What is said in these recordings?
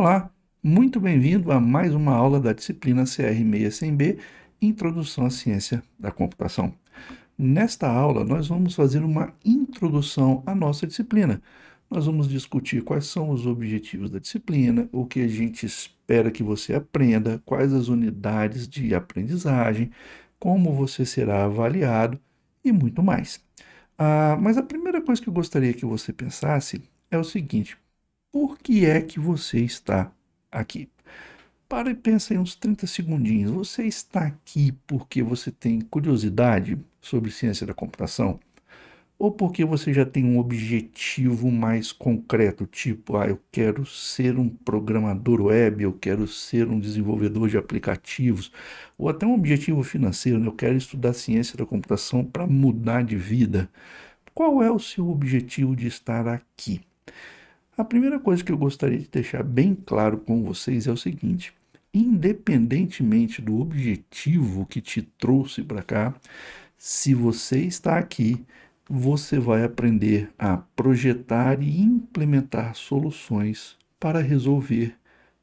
Olá, muito bem-vindo a mais uma aula da disciplina CR600B, Introdução à Ciência da Computação. Nesta aula, nós vamos fazer uma introdução à nossa disciplina. Nós vamos discutir quais são os objetivos da disciplina, o que a gente espera que você aprenda, quais as unidades de aprendizagem, como você será avaliado e muito mais. Ah, mas a primeira coisa que eu gostaria que você pensasse é o seguinte: por que é que você está aqui? Para e pensa aí uns 30 segundinhos. Você está aqui porque você tem curiosidade sobre ciência da computação? Ou porque você já tem um objetivo mais concreto, tipo, ah, eu quero ser um programador web, eu quero ser um desenvolvedor de aplicativos, ou até um objetivo financeiro, né? eu quero estudar ciência da computação para mudar de vida. Qual é o seu objetivo de estar aqui? A primeira coisa que eu gostaria de deixar bem claro com vocês é o seguinte: independentemente do objetivo que te trouxe para cá, se você está aqui, você vai aprender a projetar e implementar soluções para resolver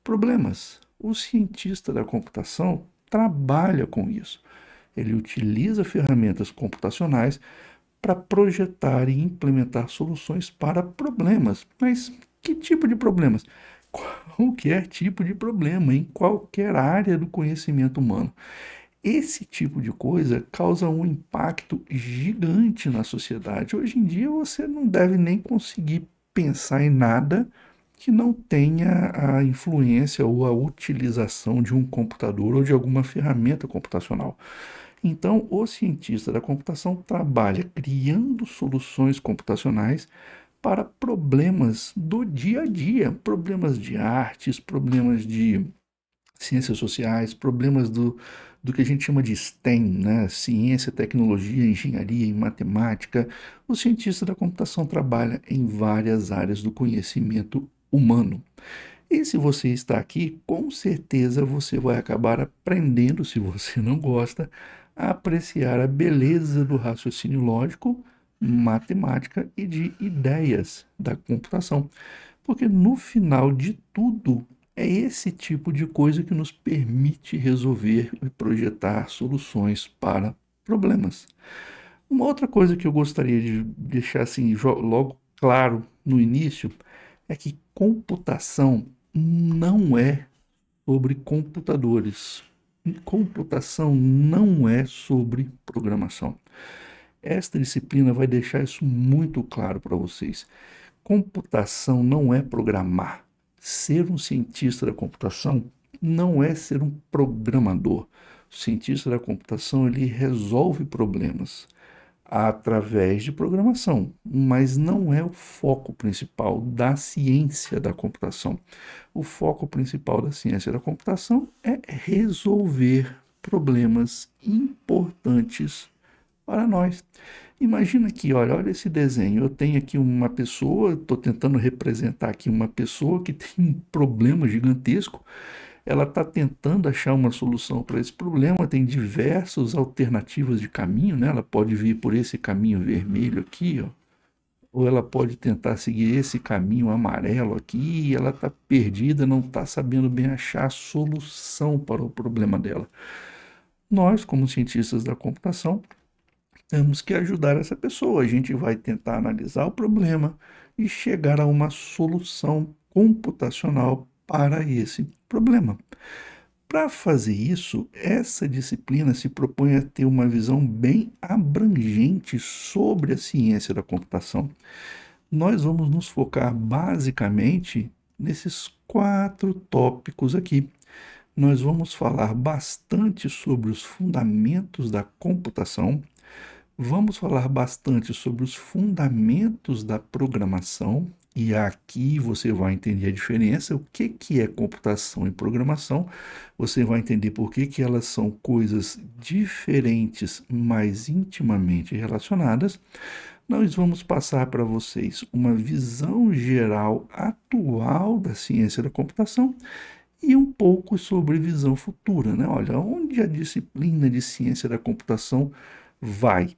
problemas. O cientista da computação trabalha com isso. Ele utiliza ferramentas computacionais para projetar e implementar soluções para problemas. Mas que tipo de problemas? Qualquer é tipo de problema, em qualquer área do conhecimento humano. Esse tipo de coisa causa um impacto gigante na sociedade. Hoje em dia você não deve nem conseguir pensar em nada que não tenha a influência ou a utilização de um computador ou de alguma ferramenta computacional. Então, o cientista da computação trabalha criando soluções computacionais para problemas do dia a dia, problemas de artes, problemas de ciências sociais, problemas do, do que a gente chama de STEM, né? ciência, tecnologia, engenharia e matemática. O cientista da computação trabalha em várias áreas do conhecimento humano. E se você está aqui, com certeza você vai acabar aprendendo, se você não gosta, apreciar a beleza do raciocínio lógico, matemática e de ideias da computação. Porque no final de tudo, é esse tipo de coisa que nos permite resolver e projetar soluções para problemas. Uma outra coisa que eu gostaria de deixar assim logo claro no início é que computação não é sobre computadores computação não é sobre programação. Esta disciplina vai deixar isso muito claro para vocês. Computação não é programar. Ser um cientista da computação não é ser um programador. O cientista da computação ele resolve problemas através de programação, mas não é o foco principal da ciência da computação. O foco principal da ciência da computação é resolver problemas importantes para nós. Imagina aqui, olha, olha esse desenho. Eu tenho aqui uma pessoa, estou tentando representar aqui uma pessoa que tem um problema gigantesco ela está tentando achar uma solução para esse problema, tem diversas alternativas de caminho, né? ela pode vir por esse caminho vermelho aqui, ó, ou ela pode tentar seguir esse caminho amarelo aqui, e ela está perdida, não está sabendo bem achar a solução para o problema dela. Nós, como cientistas da computação, temos que ajudar essa pessoa. A gente vai tentar analisar o problema e chegar a uma solução computacional para esse problema. Para fazer isso, essa disciplina se propõe a ter uma visão bem abrangente sobre a ciência da computação. Nós vamos nos focar basicamente nesses quatro tópicos aqui. Nós vamos falar bastante sobre os fundamentos da computação, vamos falar bastante sobre os fundamentos da programação, e aqui você vai entender a diferença, o que, que é computação e programação. Você vai entender por que, que elas são coisas diferentes, mas intimamente relacionadas. Nós vamos passar para vocês uma visão geral atual da ciência da computação e um pouco sobre visão futura. Né? Olha, onde a disciplina de ciência da computação vai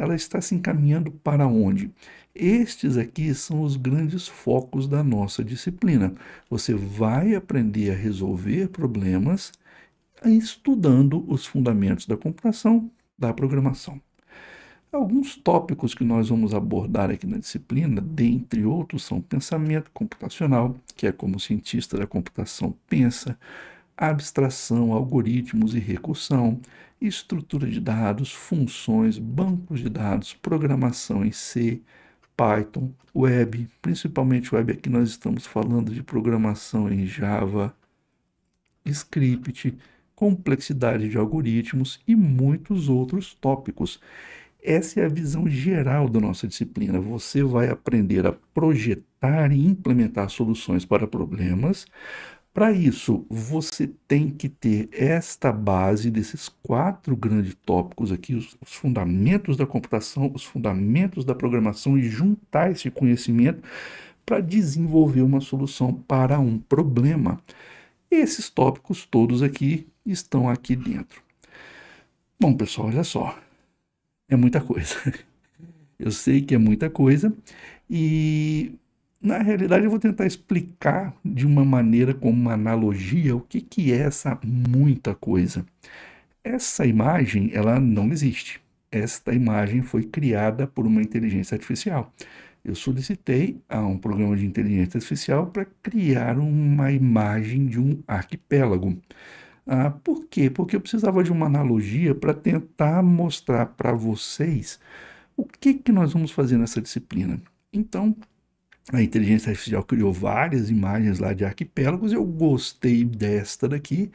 ela está se encaminhando para onde? Estes aqui são os grandes focos da nossa disciplina. Você vai aprender a resolver problemas estudando os fundamentos da computação, da programação. Alguns tópicos que nós vamos abordar aqui na disciplina, dentre outros, são pensamento computacional, que é como o cientista da computação pensa, abstração, algoritmos e recursão, estrutura de dados, funções, bancos de dados, programação em C, Python, web, principalmente web, aqui nós estamos falando de programação em Java, script, complexidade de algoritmos e muitos outros tópicos. Essa é a visão geral da nossa disciplina. Você vai aprender a projetar e implementar soluções para problemas, para isso, você tem que ter esta base desses quatro grandes tópicos aqui, os, os, fundamentos da computação, os fundamentos da programação e juntar esse conhecimento para desenvolver uma solução para um problema. Esses tópicos todos aqui estão aqui dentro. Bom, pessoal, olha só. É muita coisa. Eu sei que é muita coisa e na realidade, eu vou tentar explicar de uma maneira, como uma analogia, o que, que é essa muita coisa. Essa imagem, ela não existe. Esta imagem foi criada por uma inteligência artificial. Eu solicitei a um programa de inteligência artificial para criar uma imagem de um arquipélago. Ah, por quê? Porque eu precisava de uma analogia para tentar mostrar para vocês o que, que nós vamos fazer nessa disciplina. Então, a inteligência artificial criou várias imagens lá de arquipélagos, eu gostei desta daqui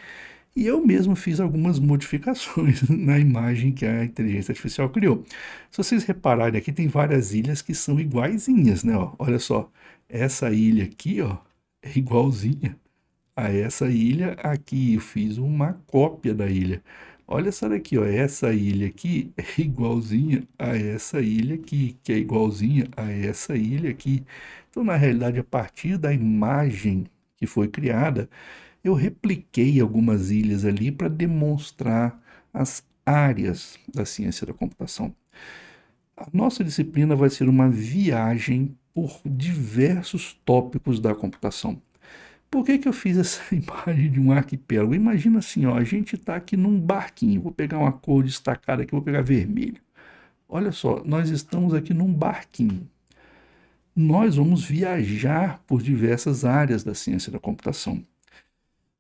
e eu mesmo fiz algumas modificações na imagem que a inteligência artificial criou. Se vocês repararem aqui, tem várias ilhas que são iguaizinhas, né? Ó, olha só, essa ilha aqui ó, é igualzinha a essa ilha aqui, eu fiz uma cópia da ilha. Olha essa daqui, ó, essa ilha aqui é igualzinha a essa ilha aqui, que é igualzinha a essa ilha aqui. Então, na realidade, a partir da imagem que foi criada, eu repliquei algumas ilhas ali para demonstrar as áreas da ciência da computação. A nossa disciplina vai ser uma viagem por diversos tópicos da computação. Por que, que eu fiz essa imagem de um arquipélago? Imagina assim, ó, a gente está aqui num barquinho. Vou pegar uma cor destacada aqui, vou pegar vermelho. Olha só, nós estamos aqui num barquinho. Nós vamos viajar por diversas áreas da ciência da computação.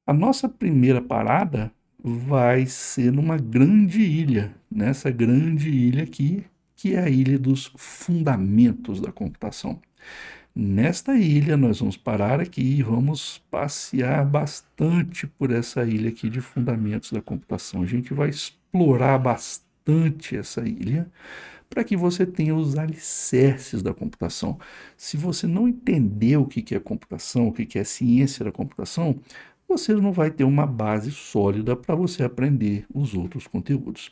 A nossa primeira parada vai ser numa grande ilha, nessa grande ilha aqui, que é a ilha dos fundamentos da computação. Nesta ilha, nós vamos parar aqui e vamos passear bastante por essa ilha aqui de fundamentos da computação. A gente vai explorar bastante essa ilha para que você tenha os alicerces da computação. Se você não entender o que é computação, o que é ciência da computação, você não vai ter uma base sólida para você aprender os outros conteúdos.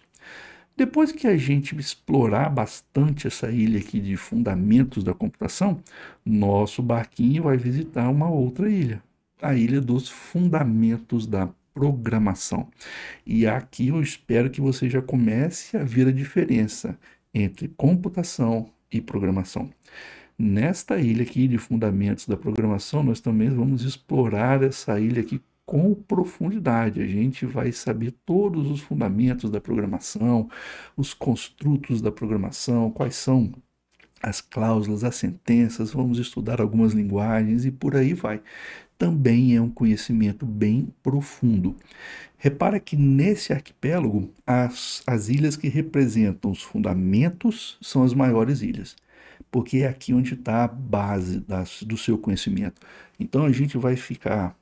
Depois que a gente explorar bastante essa ilha aqui de fundamentos da computação, nosso barquinho vai visitar uma outra ilha, a ilha dos fundamentos da programação. E aqui eu espero que você já comece a ver a diferença entre computação e programação. Nesta ilha aqui de fundamentos da programação, nós também vamos explorar essa ilha aqui com profundidade. A gente vai saber todos os fundamentos da programação, os construtos da programação, quais são as cláusulas, as sentenças, vamos estudar algumas linguagens e por aí vai. Também é um conhecimento bem profundo. Repara que nesse arquipélago, as, as ilhas que representam os fundamentos são as maiores ilhas porque é aqui onde está a base das, do seu conhecimento. Então a gente vai ficar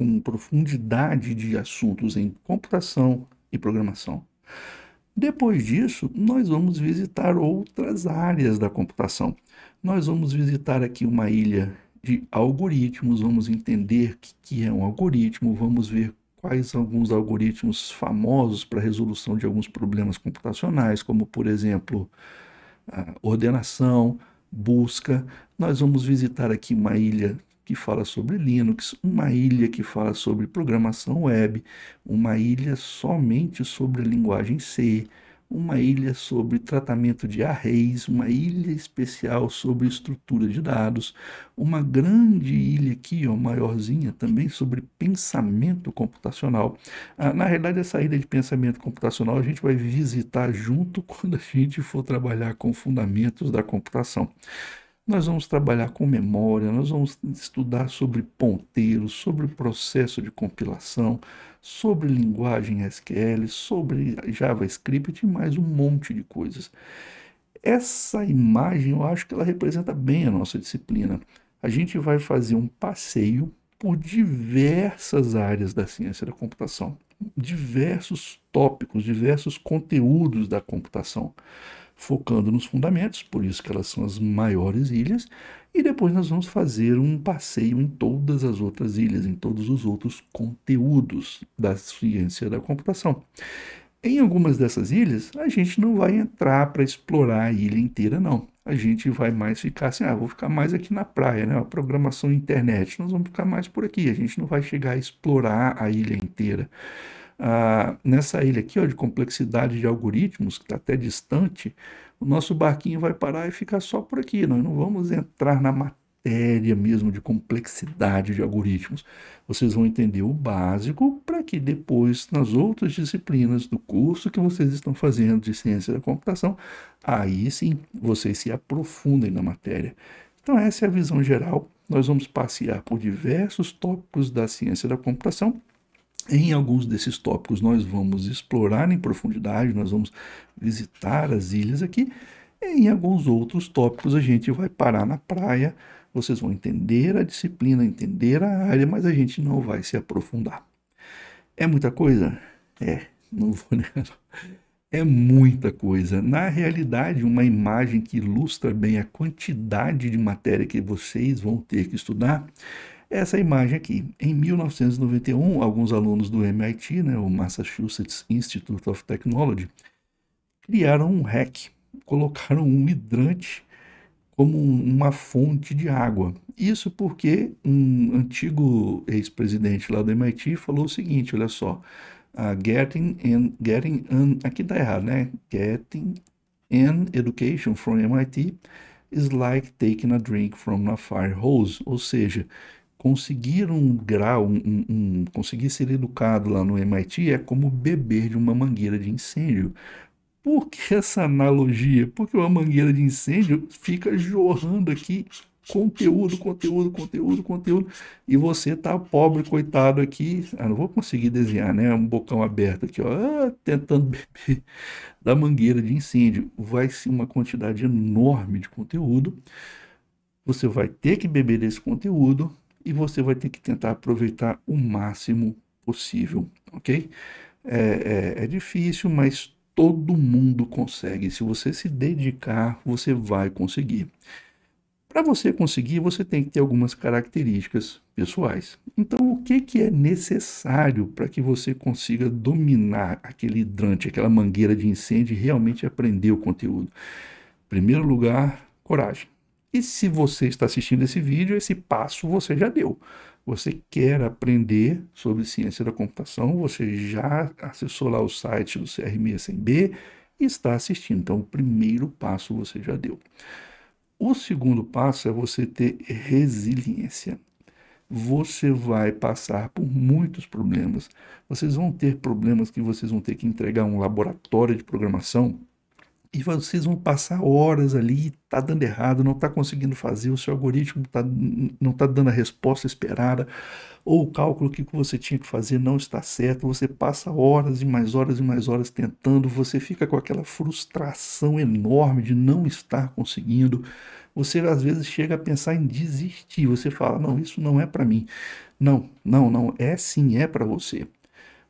com profundidade de assuntos em computação e programação. Depois disso, nós vamos visitar outras áreas da computação. Nós vamos visitar aqui uma ilha de algoritmos, vamos entender o que, é um algoritmo, vamos ver quais alguns algoritmos famosos para resolução de alguns problemas computacionais, como por exemplo ordenação, busca. Nós vamos visitar aqui uma ilha que fala sobre Linux, uma ilha que fala sobre programação web, uma ilha somente sobre a linguagem C, uma ilha sobre tratamento de arrays, uma ilha especial sobre estrutura de dados, uma grande ilha aqui, ó, maiorzinha, também sobre pensamento computacional. Ah, na realidade, essa ilha de pensamento computacional a gente vai visitar junto quando a gente for trabalhar com fundamentos da computação. Nós vamos trabalhar com memória, nós vamos estudar sobre ponteiros, sobre processo de compilação, sobre linguagem SQL, sobre JavaScript e mais um monte de coisas. Essa imagem, eu acho que ela representa bem a nossa disciplina. A gente vai fazer um passeio por diversas áreas da ciência da computação, diversos tópicos, diversos conteúdos da computação focando nos fundamentos, por isso que elas são as maiores ilhas, e depois nós vamos fazer um passeio em todas as outras ilhas, em todos os outros conteúdos da ciência da computação. Em algumas dessas ilhas, a gente não vai entrar para explorar a ilha inteira, não. A gente vai mais ficar assim, ah, vou ficar mais aqui na praia, né? A programação internet, nós vamos ficar mais por aqui. A gente não vai chegar a explorar a ilha inteira ah, nessa ilha aqui, ó, de complexidade de algoritmos, que está até distante, o nosso barquinho vai parar e ficar só por aqui. Nós não vamos entrar na matéria mesmo de complexidade de algoritmos. Vocês vão entender o básico para que depois, nas outras disciplinas do curso que vocês estão fazendo de ciência da computação, aí sim vocês se aprofundem na matéria. Então, essa é a visão geral. Nós vamos passear por diversos tópicos da ciência da computação em alguns desses tópicos nós vamos explorar em profundidade, nós vamos visitar as ilhas aqui. Em alguns outros tópicos a gente vai parar na praia, vocês vão entender a disciplina, entender a área, mas a gente não vai se aprofundar. É muita coisa? É, não vou negar. É muita coisa. Na realidade, uma imagem que ilustra bem a quantidade de matéria que vocês vão ter que estudar essa imagem aqui. Em 1991, alguns alunos do MIT, né, o Massachusetts Institute of Technology, criaram um hack, colocaram um hidrante como uma fonte de água. Isso porque um antigo ex-presidente lá do MIT falou o seguinte, olha só, a ah, Getting and Getting an, aqui está errado, né? Getting an education from MIT is like taking a drink from a fire hose, ou seja, conseguir um grau, um, um, conseguir ser educado lá no MIT é como beber de uma mangueira de incêndio. Por que essa analogia? Porque uma mangueira de incêndio fica jorrando aqui conteúdo, conteúdo, conteúdo, conteúdo, e você tá pobre, coitado aqui, ah, não vou conseguir desenhar, né? Um bocão aberto aqui, ó, ah, tentando beber da mangueira de incêndio. Vai ser uma quantidade enorme de conteúdo. Você vai ter que beber desse conteúdo, e você vai ter que tentar aproveitar o máximo possível, ok? É, é, é difícil, mas todo mundo consegue. Se você se dedicar, você vai conseguir. Para você conseguir, você tem que ter algumas características pessoais. Então, o que, que é necessário para que você consiga dominar aquele hidrante, aquela mangueira de incêndio e realmente aprender o conteúdo? Em primeiro lugar, coragem. E se você está assistindo esse vídeo, esse passo você já deu. Você quer aprender sobre ciência da computação, você já acessou lá o site do cr e está assistindo. Então, o primeiro passo você já deu. O segundo passo é você ter resiliência você vai passar por muitos problemas. Vocês vão ter problemas que vocês vão ter que entregar um laboratório de programação e vocês vão passar horas ali, tá dando errado, não tá conseguindo fazer, o seu algoritmo tá, não tá dando a resposta esperada, ou o cálculo que você tinha que fazer não está certo, você passa horas e mais horas e mais horas tentando, você fica com aquela frustração enorme de não estar conseguindo. Você às vezes chega a pensar em desistir, você fala: "Não, isso não é para mim". Não, não, não, é sim, é para você.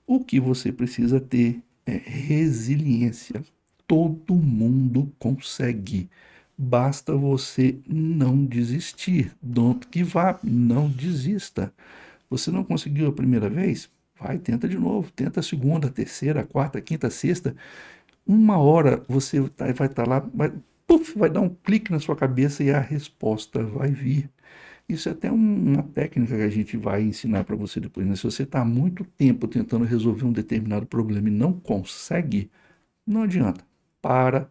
O que você precisa ter é resiliência todo mundo consegue. Basta você não desistir. Don't give up, não desista. Você não conseguiu a primeira vez? Vai, tenta de novo. Tenta a segunda, a terceira, a quarta, a quinta, a sexta. Uma hora você tá, vai estar tá lá, vai, puff, vai dar um clique na sua cabeça e a resposta vai vir. Isso é até uma técnica que a gente vai ensinar para você depois. Né? Se você está muito tempo tentando resolver um determinado problema e não consegue, não adianta para,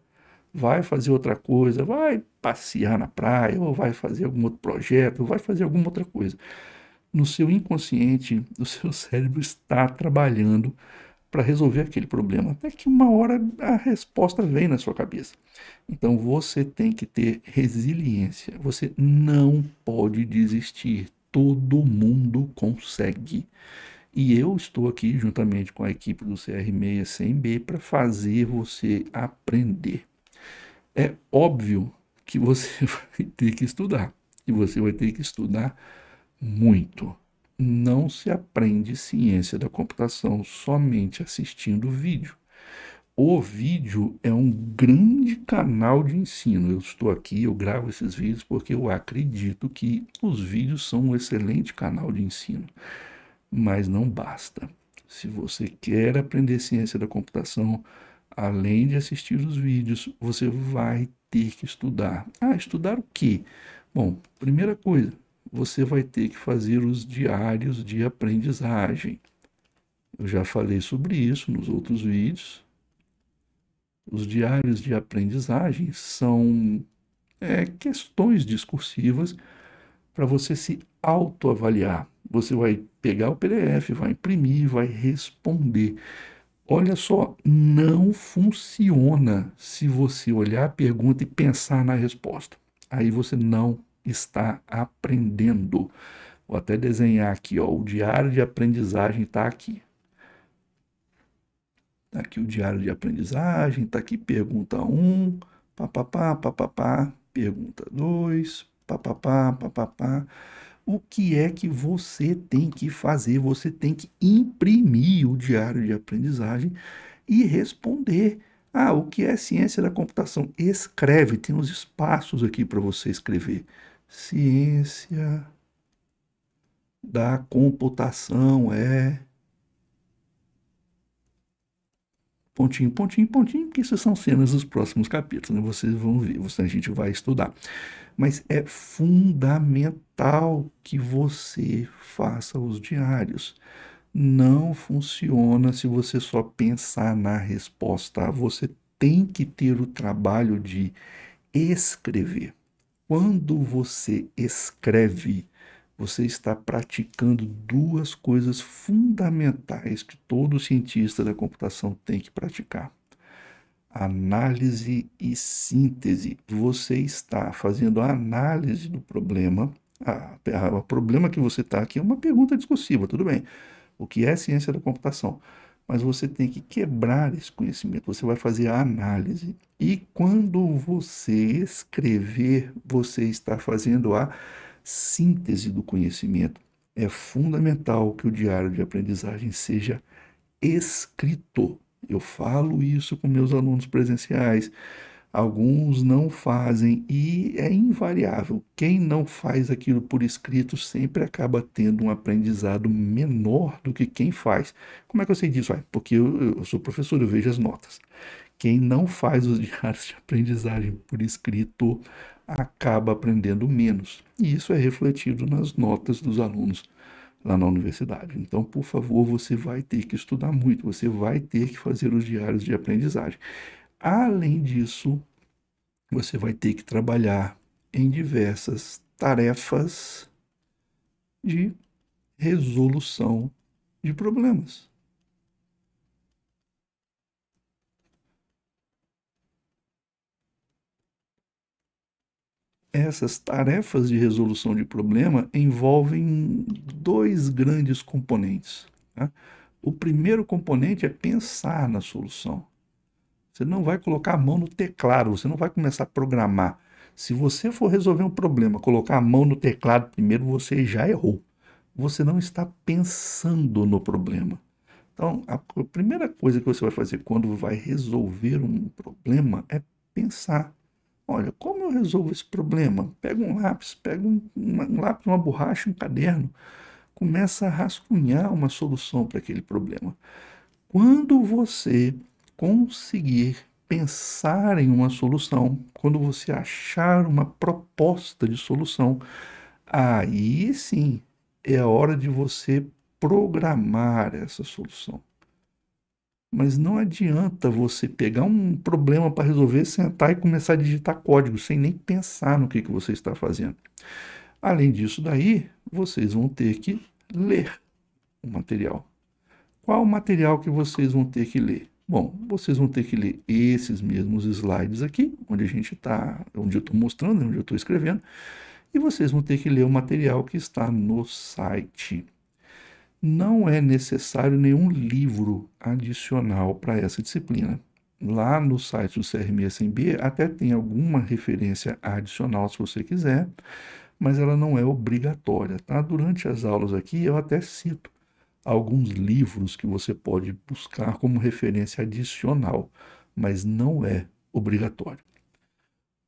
vai fazer outra coisa, vai passear na praia, ou vai fazer algum outro projeto, ou vai fazer alguma outra coisa. No seu inconsciente, o seu cérebro está trabalhando para resolver aquele problema, até que uma hora a resposta vem na sua cabeça. Então você tem que ter resiliência, você não pode desistir, todo mundo consegue. E eu estou aqui juntamente com a equipe do CR600B para fazer você aprender. É óbvio que você vai ter que estudar. E você vai ter que estudar muito. Não se aprende ciência da computação somente assistindo vídeo. O vídeo é um grande canal de ensino. Eu estou aqui, eu gravo esses vídeos porque eu acredito que os vídeos são um excelente canal de ensino mas não basta. Se você quer aprender ciência da computação, além de assistir os vídeos, você vai ter que estudar. Ah, estudar o quê? Bom, primeira coisa, você vai ter que fazer os diários de aprendizagem. Eu já falei sobre isso nos outros vídeos. Os diários de aprendizagem são é, questões discursivas para você se autoavaliar. Você vai pegar o PDF, vai imprimir, vai responder. Olha só, não funciona se você olhar a pergunta e pensar na resposta. Aí você não está aprendendo. Vou até desenhar aqui, ó, o diário de aprendizagem está aqui. Está aqui o diário de aprendizagem, está aqui pergunta 1, papapá, papapá, pergunta 2, papapá, papapá o que é que você tem que fazer? Você tem que imprimir o diário de aprendizagem e responder. Ah, o que é ciência da computação? Escreve, tem uns espaços aqui para você escrever. Ciência da computação é. Pontinho, pontinho, pontinho, porque essas são cenas dos próximos capítulos, né? Vocês vão ver, a gente vai estudar mas é fundamental que você faça os diários. Não funciona se você só pensar na resposta. Você tem que ter o trabalho de escrever. Quando você escreve, você está praticando duas coisas fundamentais que todo cientista da computação tem que praticar análise e síntese. Você está fazendo a análise do problema. O problema que você está aqui é uma pergunta discursiva, tudo bem. O que é ciência da computação? Mas você tem que quebrar esse conhecimento, você vai fazer a análise. E quando você escrever, você está fazendo a síntese do conhecimento. É fundamental que o diário de aprendizagem seja escrito eu falo isso com meus alunos presenciais. Alguns não fazem e é invariável. Quem não faz aquilo por escrito sempre acaba tendo um aprendizado menor do que quem faz. Como é que eu sei disso? porque eu, eu sou professor, eu vejo as notas. Quem não faz os diários de aprendizagem por escrito acaba aprendendo menos. E isso é refletido nas notas dos alunos lá na universidade. Então, por favor, você vai ter que estudar muito, você vai ter que fazer os diários de aprendizagem. Além disso, você vai ter que trabalhar em diversas tarefas de resolução de problemas. essas tarefas de resolução de problema envolvem dois grandes componentes. Né? O primeiro componente é pensar na solução. Você não vai colocar a mão no teclado, você não vai começar a programar. Se você for resolver um problema, colocar a mão no teclado primeiro, você já errou. Você não está pensando no problema. Então, a primeira coisa que você vai fazer quando vai resolver um problema é pensar. Olha, como eu resolvo esse problema? Pega um lápis, pega um, um lápis, uma borracha, um caderno, começa a rascunhar uma solução para aquele problema. Quando você conseguir pensar em uma solução, quando você achar uma proposta de solução, aí sim é a hora de você programar essa solução. Mas não adianta você pegar um problema para resolver, sentar e começar a digitar código, sem nem pensar no que, que você está fazendo. Além disso daí, vocês vão ter que ler o material. Qual o material que vocês vão ter que ler? Bom, vocês vão ter que ler esses mesmos slides aqui, onde a gente está, onde eu estou mostrando, onde eu estou escrevendo, e vocês vão ter que ler o material que está no site não é necessário nenhum livro adicional para essa disciplina. Lá no site do CRMS MBA até tem alguma referência adicional se você quiser, mas ela não é obrigatória, tá? Durante as aulas aqui eu até cito alguns livros que você pode buscar como referência adicional, mas não é obrigatório.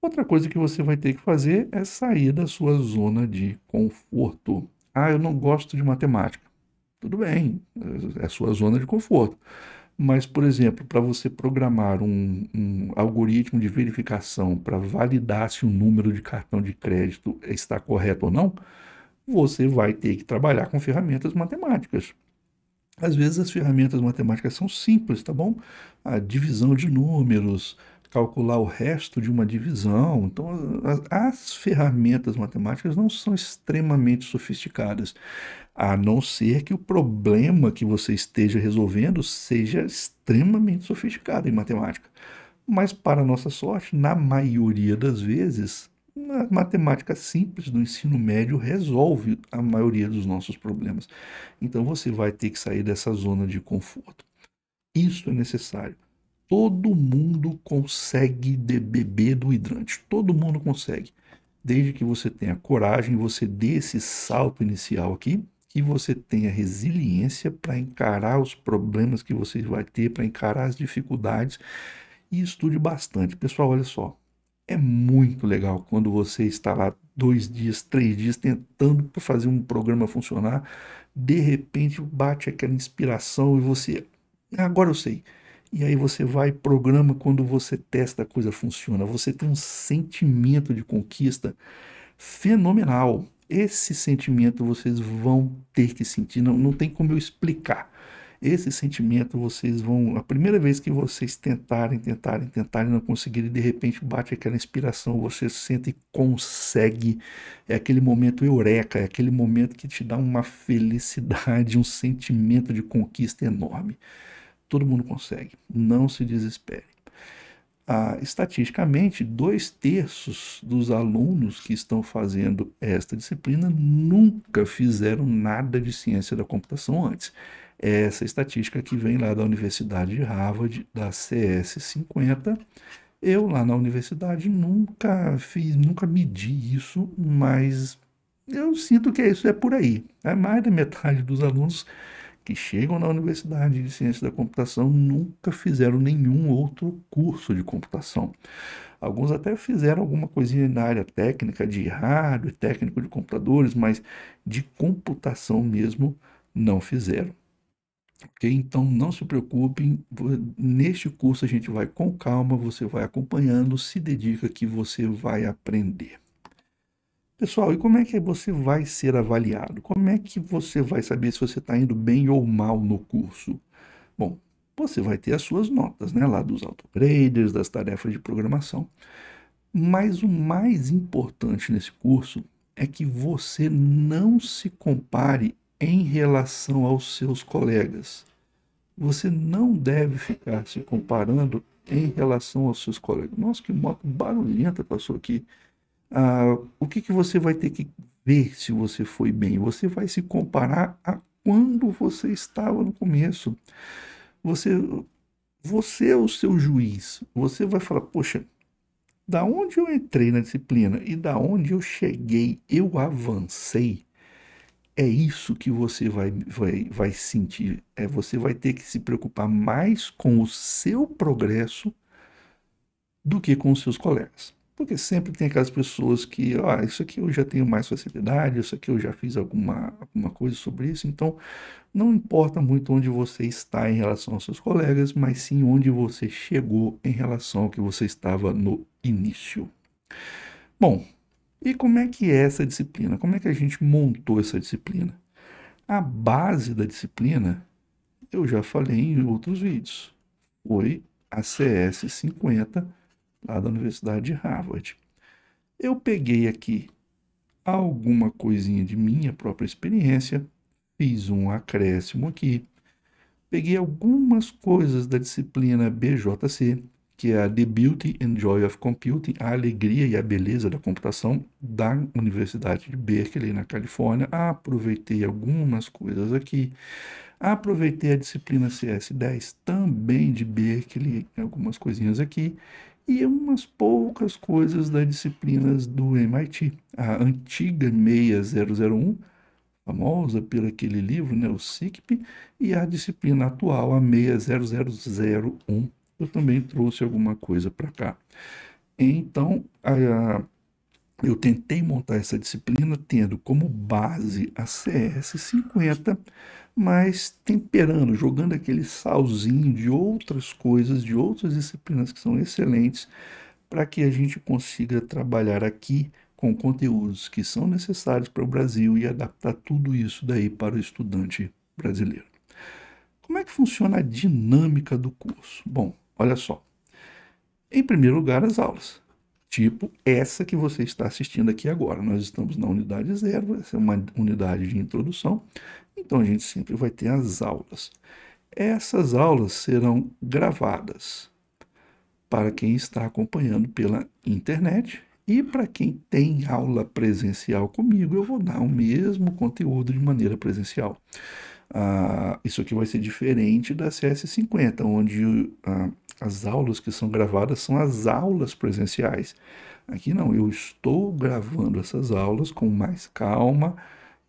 Outra coisa que você vai ter que fazer é sair da sua zona de conforto. Ah, eu não gosto de matemática tudo bem, é a sua zona de conforto. Mas, por exemplo, para você programar um, um algoritmo de verificação para validar se o número de cartão de crédito está correto ou não, você vai ter que trabalhar com ferramentas matemáticas. Às vezes as ferramentas matemáticas são simples, tá bom? A divisão de números, calcular o resto de uma divisão. Então, as, as ferramentas matemáticas não são extremamente sofisticadas, a não ser que o problema que você esteja resolvendo seja extremamente sofisticado em matemática. Mas, para nossa sorte, na maioria das vezes, a matemática simples do ensino médio resolve a maioria dos nossos problemas. Então você vai ter que sair dessa zona de conforto. Isso é necessário. Todo mundo consegue de beber do hidrante. Todo mundo consegue. Desde que você tenha coragem, você dê esse salto inicial aqui, que você tenha resiliência para encarar os problemas que você vai ter, para encarar as dificuldades e estude bastante. Pessoal, olha só, é muito legal quando você está lá dois dias, três dias tentando fazer um programa funcionar, de repente bate aquela inspiração e você, agora eu sei. E aí você vai, programa, quando você testa, a coisa funciona. Você tem um sentimento de conquista fenomenal. Esse sentimento vocês vão ter que sentir, não, não tem como eu explicar. Esse sentimento vocês vão, a primeira vez que vocês tentarem, tentarem, tentarem, não conseguirem, de repente bate aquela inspiração, você sente e consegue. É aquele momento eureka, é aquele momento que te dá uma felicidade, um sentimento de conquista enorme. Todo mundo consegue. Não se desespere. Ah, estatisticamente, dois terços dos alunos que estão fazendo esta disciplina nunca fizeram nada de ciência da computação antes. Essa estatística que vem lá da Universidade de Harvard, da CS50. Eu, lá na universidade, nunca fiz, nunca medi isso, mas eu sinto que isso é por aí. É mais da metade dos alunos que chegam na Universidade de Ciência da Computação nunca fizeram nenhum outro curso de computação. Alguns até fizeram alguma coisinha na área técnica de hardware, técnico de computadores, mas de computação mesmo não fizeram. Okay? Então não se preocupem, neste curso a gente vai com calma, você vai acompanhando, se dedica que você vai aprender. Pessoal, e como é que você vai ser avaliado? Como é que você vai saber se você está indo bem ou mal no curso? Bom, você vai ter as suas notas, né? Lá dos autograders, das tarefas de programação. Mas o mais importante nesse curso é que você não se compare em relação aos seus colegas. Você não deve ficar se comparando em relação aos seus colegas. Nossa, que moto barulhenta passou aqui ah, o que, que você vai ter que ver se você foi bem? Você vai se comparar a quando você estava no começo. Você, você é o seu juiz. Você vai falar, poxa, da onde eu entrei na disciplina e da onde eu cheguei, eu avancei. É isso que você vai, vai, vai sentir. É você vai ter que se preocupar mais com o seu progresso do que com os seus colegas. Porque sempre tem aquelas pessoas que, ó, ah, isso aqui eu já tenho mais facilidade, isso aqui eu já fiz alguma, alguma coisa sobre isso. Então, não importa muito onde você está em relação aos seus colegas, mas sim onde você chegou em relação ao que você estava no início. Bom, e como é que é essa disciplina? Como é que a gente montou essa disciplina? A base da disciplina, eu já falei em outros vídeos, foi a CS 50 lá da Universidade de Harvard. Eu peguei aqui alguma coisinha de minha própria experiência, fiz um acréscimo aqui, peguei algumas coisas da disciplina BJC, que é a The Beauty and Joy of Computing, a alegria e a beleza da computação da Universidade de Berkeley, na Califórnia. Aproveitei algumas coisas aqui. Aproveitei a disciplina CS10 também de Berkeley, algumas coisinhas aqui e umas poucas coisas das disciplinas do MIT. A antiga 6001, famosa por aquele livro, né, o SICP, e a disciplina atual, a 60001. Eu também trouxe alguma coisa para cá. Então, a, eu tentei montar essa disciplina tendo como base a CS50, mas temperando, jogando aquele salzinho de outras coisas, de outras disciplinas que são excelentes, para que a gente consiga trabalhar aqui com conteúdos que são necessários para o Brasil e adaptar tudo isso daí para o estudante brasileiro. Como é que funciona a dinâmica do curso? Bom, olha só. Em primeiro lugar, as aulas tipo essa que você está assistindo aqui agora. Nós estamos na unidade zero, essa é uma unidade de introdução, então a gente sempre vai ter as aulas. Essas aulas serão gravadas para quem está acompanhando pela internet e para quem tem aula presencial comigo, eu vou dar o mesmo conteúdo de maneira presencial. Ah, isso aqui vai ser diferente da CS50, onde ah, as aulas que são gravadas são as aulas presenciais. Aqui não, eu estou gravando essas aulas com mais calma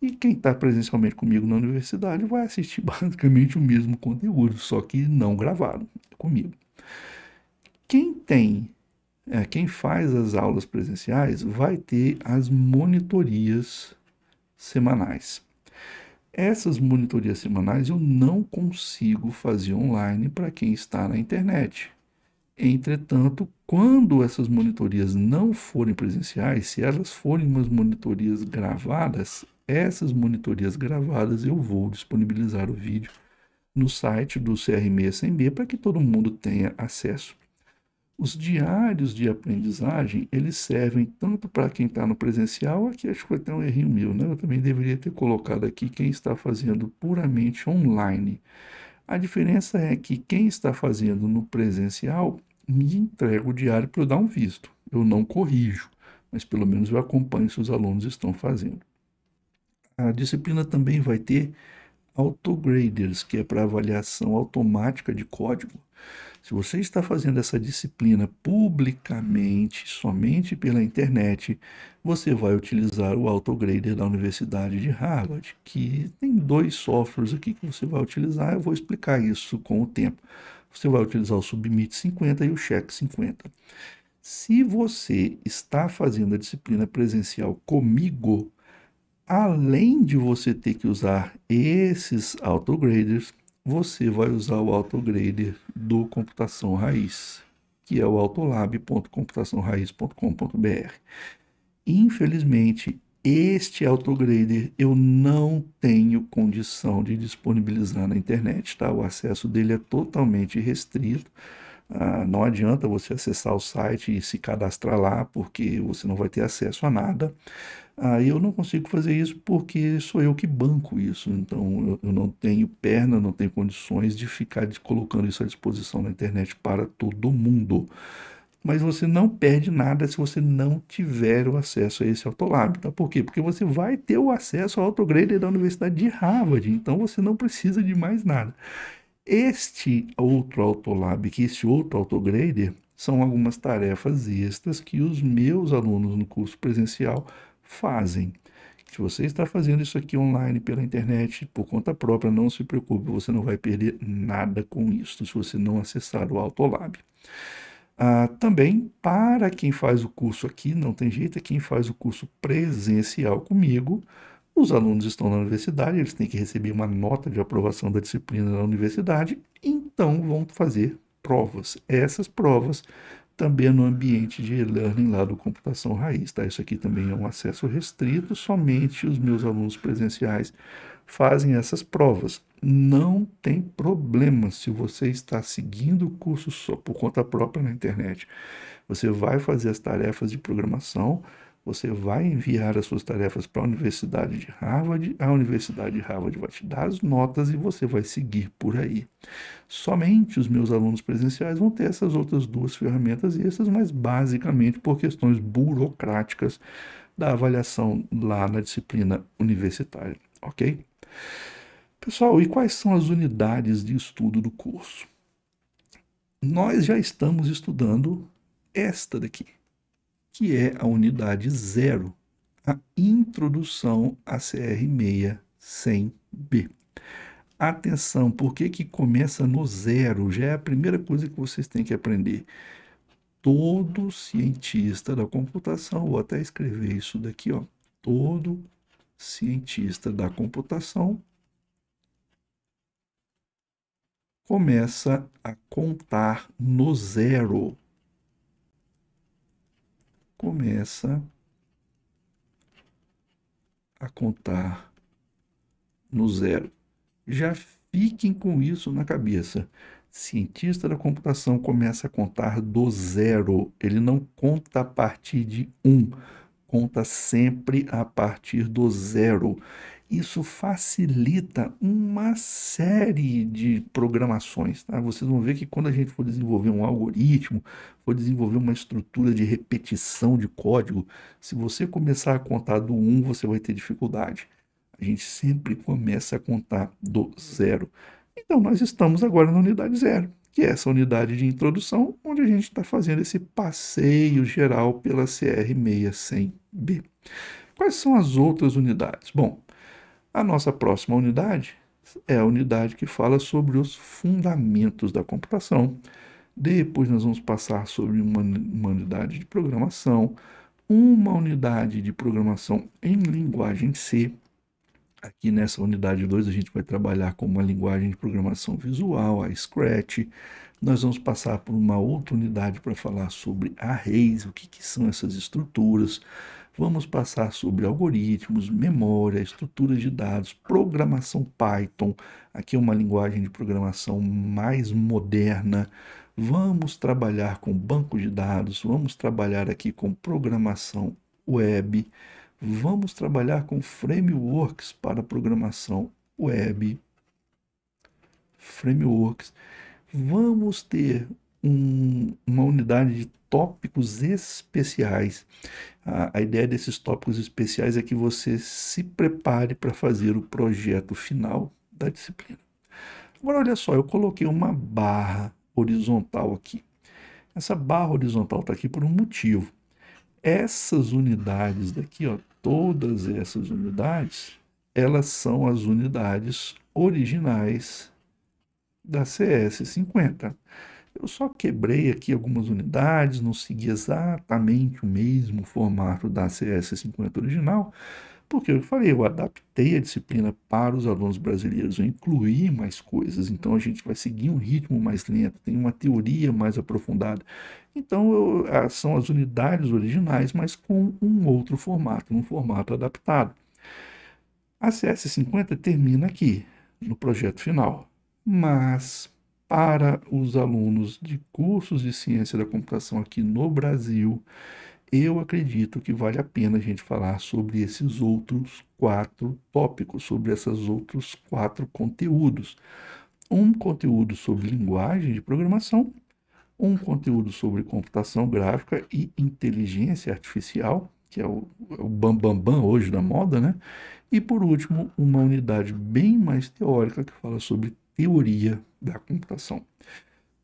e quem está presencialmente comigo na universidade vai assistir basicamente o mesmo conteúdo, só que não gravado comigo. Quem tem, é, quem faz as aulas presenciais vai ter as monitorias semanais. Essas monitorias semanais eu não consigo fazer online para quem está na internet. Entretanto, quando essas monitorias não forem presenciais, se elas forem umas monitorias gravadas, essas monitorias gravadas eu vou disponibilizar o vídeo no site do CRM SMB para que todo mundo tenha acesso. Os diários de aprendizagem, eles servem tanto para quem está no presencial, aqui acho que foi até um errinho meu, né? Eu também deveria ter colocado aqui quem está fazendo puramente online. A diferença é que quem está fazendo no presencial me entrega o diário para eu dar um visto. Eu não corrijo, mas pelo menos eu acompanho se os alunos estão fazendo. A disciplina também vai ter autograders, que é para avaliação automática de código se você está fazendo essa disciplina publicamente, somente pela internet, você vai utilizar o autograder da Universidade de Harvard, que tem dois softwares aqui que você vai utilizar, eu vou explicar isso com o tempo. Você vai utilizar o Submit 50 e o Check 50. Se você está fazendo a disciplina presencial comigo, além de você ter que usar esses autograders, você vai usar o autograder do Computação Raiz, que é o autolab.computaçãoraiz.com.br. Infelizmente, este autograder eu não tenho condição de disponibilizar na internet, tá? O acesso dele é totalmente restrito. Ah, não adianta você acessar o site e se cadastrar lá, porque você não vai ter acesso a nada. Aí eu não consigo fazer isso porque sou eu que banco isso. Então eu, não tenho perna, não tenho condições de ficar colocando isso à disposição na internet para todo mundo. Mas você não perde nada se você não tiver o acesso a esse Autolab. Tá? Por quê? Porque você vai ter o acesso ao Autograder da Universidade de Harvard. Então você não precisa de mais nada. Este outro Autolab, que este outro Autograder, são algumas tarefas extras que os meus alunos no curso presencial fazem. Se você está fazendo isso aqui online pela internet por conta própria, não se preocupe, você não vai perder nada com isso se você não acessar o Autolab. Ah, também, para quem faz o curso aqui, não tem jeito, é quem faz o curso presencial comigo, os alunos estão na universidade, eles têm que receber uma nota de aprovação da disciplina na universidade, então vão fazer provas. Essas provas também no ambiente de e-learning lá do Computação Raiz. Tá? Isso aqui também é um acesso restrito, somente os meus alunos presenciais fazem essas provas. Não tem problema se você está seguindo o curso só por conta própria na internet. Você vai fazer as tarefas de programação você vai enviar as suas tarefas para a Universidade de Harvard, a Universidade de Harvard vai te dar as notas e você vai seguir por aí. Somente os meus alunos presenciais vão ter essas outras duas ferramentas extras, mas basicamente por questões burocráticas da avaliação lá na disciplina universitária, ok? Pessoal, e quais são as unidades de estudo do curso? Nós já estamos estudando esta daqui, que é a unidade zero, a introdução à CR6100B. Atenção, por que, que começa no zero? Já é a primeira coisa que vocês têm que aprender. Todo cientista da computação, vou até escrever isso daqui, ó. Todo cientista da computação começa a contar no zero começa a contar no zero. Já fiquem com isso na cabeça. Cientista da computação começa a contar do zero. Ele não conta a partir de um, conta sempre a partir do zero. Isso facilita uma série de programações. Tá? Vocês vão ver que quando a gente for desenvolver um algoritmo, for desenvolver uma estrutura de repetição de código, se você começar a contar do 1, você vai ter dificuldade. A gente sempre começa a contar do zero. Então, nós estamos agora na unidade zero, que é essa unidade de introdução, onde a gente está fazendo esse passeio geral pela cr 6100 b Quais são as outras unidades? Bom, a nossa próxima unidade é a unidade que fala sobre os fundamentos da computação. Depois nós vamos passar sobre uma, uma unidade de programação, uma unidade de programação em linguagem C. Aqui nessa unidade 2 a gente vai trabalhar com uma linguagem de programação visual, a Scratch. Nós vamos passar por uma outra unidade para falar sobre arrays, o que, que são essas estruturas. Vamos passar sobre algoritmos, memória, estruturas de dados, programação Python. Aqui é uma linguagem de programação mais moderna. Vamos trabalhar com banco de dados, vamos trabalhar aqui com programação web, vamos trabalhar com frameworks para programação web. Frameworks. Vamos ter um, uma unidade de tópicos especiais. A, a ideia desses tópicos especiais é que você se prepare para fazer o projeto final da disciplina. Agora, olha só, eu coloquei uma barra horizontal aqui. Essa barra horizontal está aqui por um motivo. Essas unidades daqui, ó, todas essas unidades, elas são as unidades originais da CS50. Eu só quebrei aqui algumas unidades, não segui exatamente o mesmo formato da CS50 original, porque eu falei, eu adaptei a disciplina para os alunos brasileiros, eu incluí mais coisas, então a gente vai seguir um ritmo mais lento, tem uma teoria mais aprofundada. Então eu, são as unidades originais, mas com um outro formato, um formato adaptado. A CS50 termina aqui, no projeto final, mas para os alunos de cursos de ciência da computação aqui no Brasil, eu acredito que vale a pena a gente falar sobre esses outros quatro tópicos, sobre esses outros quatro conteúdos. Um conteúdo sobre linguagem de programação, um conteúdo sobre computação gráfica e inteligência artificial, que é o, é o bambambam bam, bam hoje da moda, né? E por último, uma unidade bem mais teórica que fala sobre teoria da computação.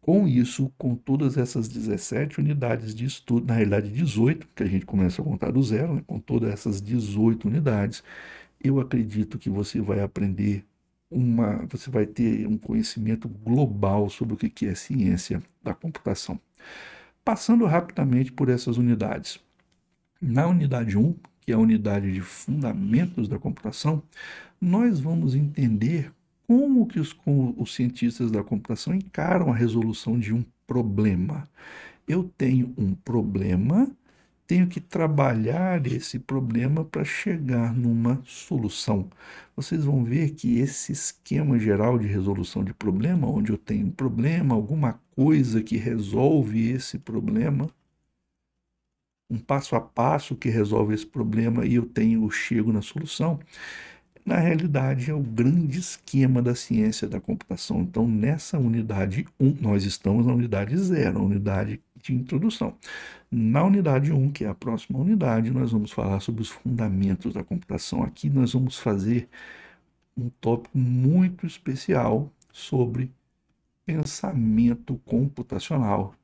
Com isso, com todas essas 17 unidades de estudo, na realidade 18, que a gente começa a contar do zero, né? com todas essas 18 unidades, eu acredito que você vai aprender uma, você vai ter um conhecimento global sobre o que é ciência da computação. Passando rapidamente por essas unidades. Na unidade 1, que é a unidade de fundamentos da computação, nós vamos entender como que os, os cientistas da computação encaram a resolução de um problema. Eu tenho um problema, tenho que trabalhar esse problema para chegar numa solução. Vocês vão ver que esse esquema geral de resolução de problema, onde eu tenho um problema, alguma coisa que resolve esse problema, um passo a passo que resolve esse problema e eu tenho eu chego na solução, na realidade é o grande esquema da ciência da computação. Então, nessa unidade 1, nós estamos na unidade 0, a unidade de introdução. Na unidade 1, que é a próxima unidade, nós vamos falar sobre os fundamentos da computação. Aqui nós vamos fazer um tópico muito especial sobre pensamento computacional,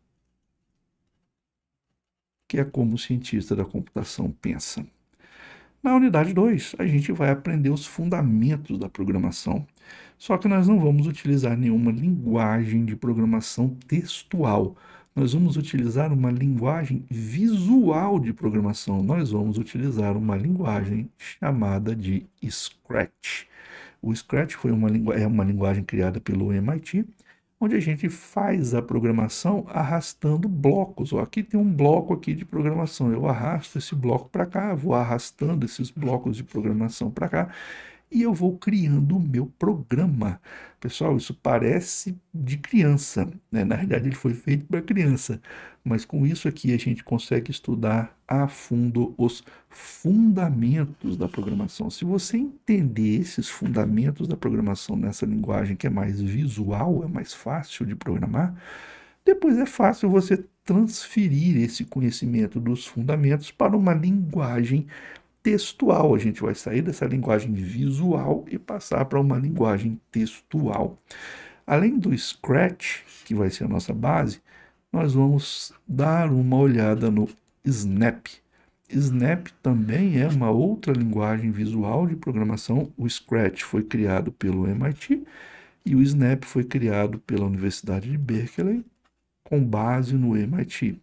que é como o cientista da computação pensa. Na unidade 2, a gente vai aprender os fundamentos da programação, só que nós não vamos utilizar nenhuma linguagem de programação textual. Nós vamos utilizar uma linguagem visual de programação. Nós vamos utilizar uma linguagem chamada de Scratch. O Scratch foi uma, é uma linguagem criada pelo MIT onde a gente faz a programação arrastando blocos. Ó, aqui tem um bloco aqui de programação, eu arrasto esse bloco para cá, vou arrastando esses blocos de programação para cá e eu vou criando o meu programa. Pessoal, isso parece de criança, né? na realidade ele foi feito para criança, mas com isso aqui a gente consegue estudar a fundo os fundamentos da programação. Se você entender esses fundamentos da programação nessa linguagem que é mais visual, é mais fácil de programar, depois é fácil você transferir esse conhecimento dos fundamentos para uma linguagem textual. A gente vai sair dessa linguagem visual e passar para uma linguagem textual. Além do Scratch, que vai ser a nossa base, nós vamos dar uma olhada no Snap. Snap também é uma outra linguagem visual de programação. O Scratch foi criado pelo MIT e o Snap foi criado pela Universidade de Berkeley com base no MIT.